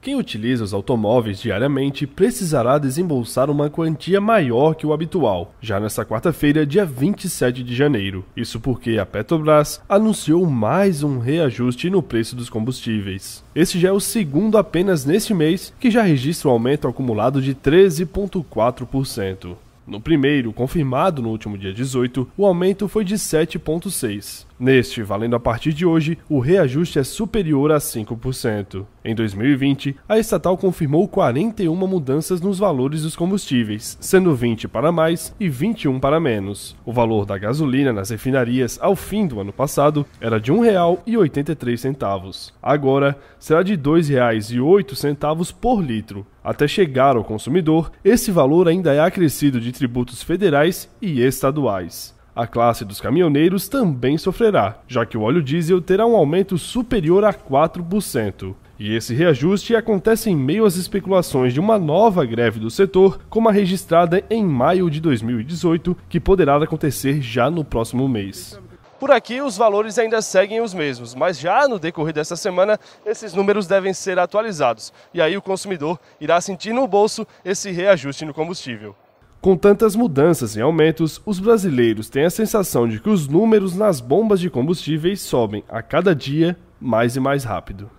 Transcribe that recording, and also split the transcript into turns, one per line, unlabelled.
Quem utiliza os automóveis diariamente precisará desembolsar uma quantia maior que o habitual, já nesta quarta-feira, dia 27 de janeiro. Isso porque a Petrobras anunciou mais um reajuste no preço dos combustíveis. Este já é o segundo apenas neste mês, que já registra um aumento acumulado de 13,4%. No primeiro, confirmado no último dia 18, o aumento foi de 7,6%. Neste, valendo a partir de hoje, o reajuste é superior a 5%. Em 2020, a estatal confirmou 41 mudanças nos valores dos combustíveis, sendo 20 para mais e 21 para menos. O valor da gasolina nas refinarias ao fim do ano passado era de R$ 1,83. Agora, será de R$ 2,08 por litro. Até chegar ao consumidor, esse valor ainda é acrescido de tributos federais e estaduais. A classe dos caminhoneiros também sofrerá, já que o óleo diesel terá um aumento superior a 4%. E esse reajuste acontece em meio às especulações de uma nova greve do setor, como a registrada em maio de 2018, que poderá acontecer já no próximo mês. Por aqui, os valores ainda seguem os mesmos, mas já no decorrer desta semana, esses números devem ser atualizados. E aí, o consumidor irá sentir no bolso esse reajuste no combustível. Com tantas mudanças e aumentos, os brasileiros têm a sensação de que os números nas bombas de combustíveis sobem a cada dia mais e mais rápido.